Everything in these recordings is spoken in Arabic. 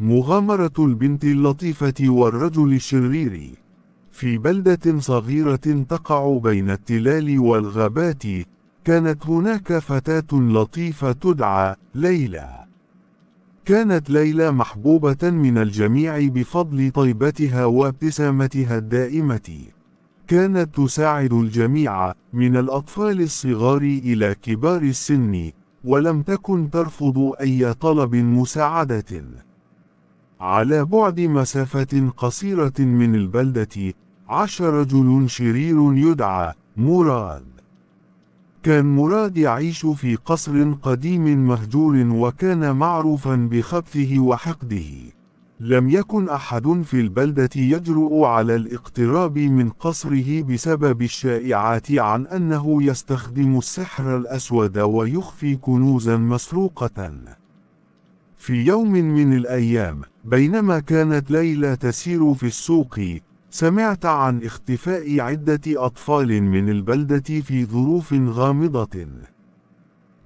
مغامرة البنت اللطيفة والرجل الشرير في بلدة صغيرة تقع بين التلال والغابات كانت هناك فتاة لطيفة تدعى ليلى كانت ليلى محبوبة من الجميع بفضل طيبتها وابتسامتها الدائمة كانت تساعد الجميع من الأطفال الصغار إلى كبار السن ولم تكن ترفض أي طلب مساعدة على بعد مسافة قصيرة من البلدة عاش رجل شرير يدعى مراد كان مراد يعيش في قصر قديم مهجور وكان معروفا بخبثه وحقده لم يكن أحد في البلدة يجرؤ على الاقتراب من قصره بسبب الشائعات عن أنه يستخدم السحر الأسود ويخفي كنوزا مسروقة في يوم من الأيام بينما كانت ليلى تسير في السوق سمعت عن اختفاء عدة أطفال من البلدة في ظروف غامضة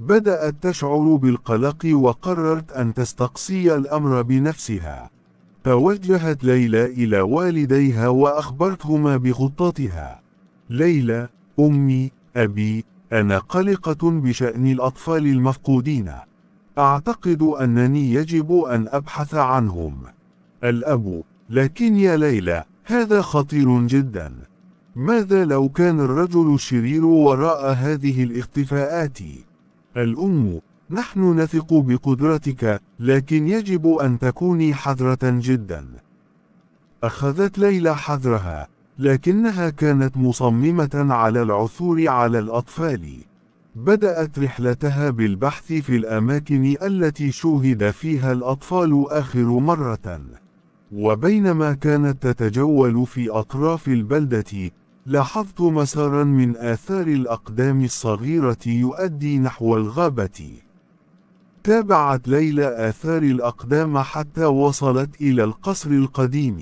بدأت تشعر بالقلق وقررت أن تستقصي الأمر بنفسها توجهت ليلى إلى والديها وأخبرتهما بخطتها ليلى أمي أبي أنا قلقة بشأن الأطفال المفقودين أعتقد أنني يجب أن أبحث عنهم. الأب: لكن يا ليلى، هذا خطير جدا. ماذا لو كان الرجل الشرير وراء هذه الاختفاءات؟ الأم: نحن نثق بقدرتك، لكن يجب أن تكوني حذرة جدا. أخذت ليلى حذرها، لكنها كانت مصممة على العثور على الأطفال. بدأت رحلتها بالبحث في الأماكن التي شوهد فيها الأطفال آخر مرة. وبينما كانت تتجول في أطراف البلدة، لاحظت مسارا من آثار الأقدام الصغيرة يؤدي نحو الغابة. تابعت ليلى آثار الأقدام حتى وصلت إلى القصر القديم.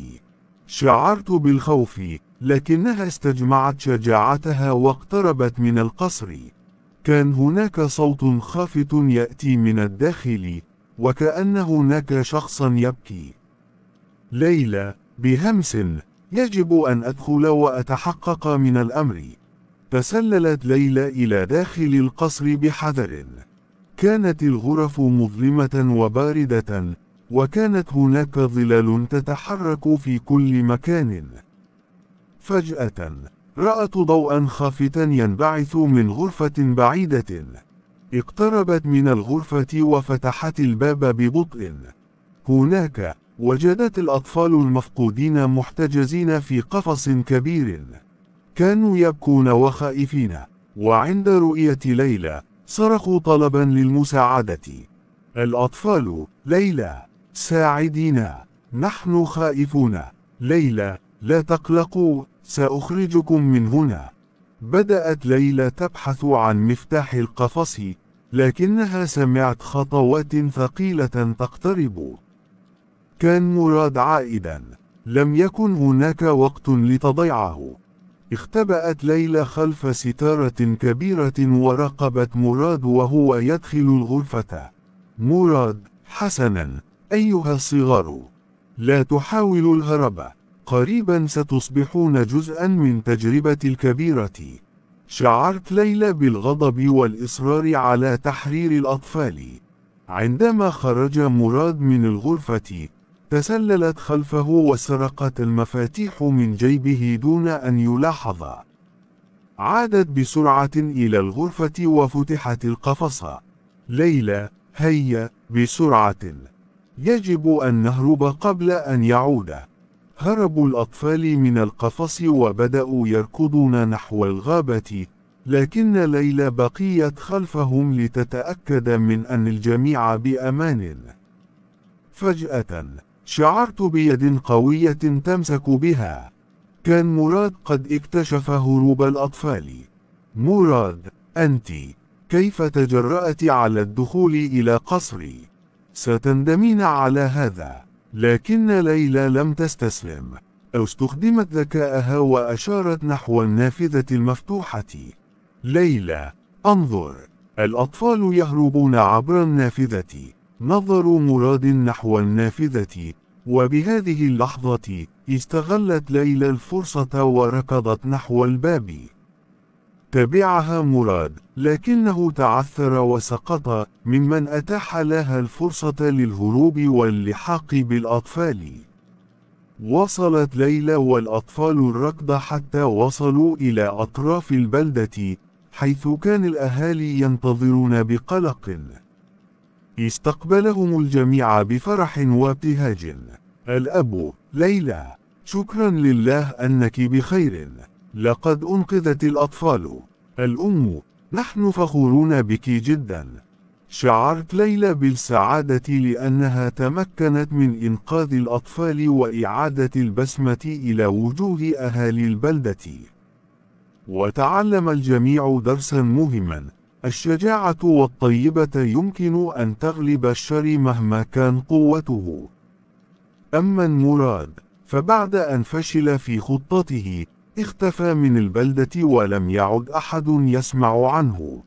شعرت بالخوف، لكنها استجمعت شجاعتها واقتربت من القصر. كان هناك صوت خافت يأتي من الداخل وكأن هناك شخصا يبكي ليلى بهمس يجب أن أدخل وأتحقق من الأمر تسللت ليلى إلى داخل القصر بحذر كانت الغرف مظلمة وباردة وكانت هناك ظلال تتحرك في كل مكان فجأة رأت ضوءا خافتا ينبعث من غرفة بعيدة اقتربت من الغرفة وفتحت الباب ببطء هناك وجدت الأطفال المفقودين محتجزين في قفص كبير كانوا يبكون وخائفين وعند رؤية ليلى صرخوا طلبا للمساعدة الأطفال ليلى ساعدينا نحن خائفون ليلى لا تقلقوا سأخرجكم من هنا. بدأت ليلى تبحث عن مفتاح القفص، لكنها سمعت خطوات ثقيلة تقترب. كان مراد عائدا. لم يكن هناك وقت لتضيعه. اختبأت ليلى خلف ستارة كبيرة وراقبت مراد وهو يدخل الغرفة. مراد، حسنا، أيها الصغار، لا تحاولوا الهرب. قريبا ستصبحون جزءا من تجربة الكبيرة. شعرت ليلى بالغضب والإصرار على تحرير الأطفال. عندما خرج مراد من الغرفة، تسللت خلفه وسرقت المفاتيح من جيبه دون أن يلاحظ. عادت بسرعة إلى الغرفة وفتحت القفص. ليلى، هيا، بسرعة. يجب أن نهرب قبل أن يعود. هرب الأطفال من القفص وبدأوا يركضون نحو الغابة لكن ليلى بقيت خلفهم لتتأكد من أن الجميع بأمان فجأة شعرت بيد قوية تمسك بها كان مراد قد اكتشف هروب الأطفال مراد أنت كيف تجرأت على الدخول إلى قصري ستندمين على هذا لكن ليلى لم تستسلم أو استخدمت ذكاءها وأشارت نحو النافذة المفتوحة ليلى انظر الأطفال يهربون عبر النافذة نظر مراد نحو النافذة وبهذه اللحظة استغلت ليلى الفرصة وركضت نحو الباب تبعها مراد لكنه تعثر وسقط ممن أتاح لها الفرصة للهروب واللحاق بالأطفال وصلت ليلى والأطفال الركض حتى وصلوا إلى أطراف البلدة حيث كان الأهالي ينتظرون بقلق استقبلهم الجميع بفرح وابتهاج الأب ليلى شكرا لله أنك بخير لقد أنقذت الأطفال. الأم، نحن فخورون بك جدا. شعرت ليلى بالسعادة لأنها تمكنت من إنقاذ الأطفال وإعادة البسمة إلى وجوه أهالي البلدة. وتعلم الجميع درسا مهما، الشجاعة والطيبة يمكن أن تغلب الشر مهما كان قوته. أما المراد، فبعد أن فشل في خطته، اختفى من البلدة ولم يعد أحد يسمع عنه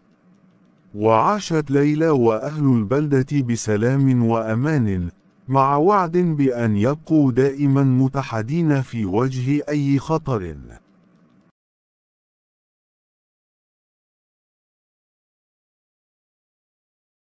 وعاشت ليلى وأهل البلدة بسلام وأمان مع وعد بأن يبقوا دائما متحدين في وجه أي خطر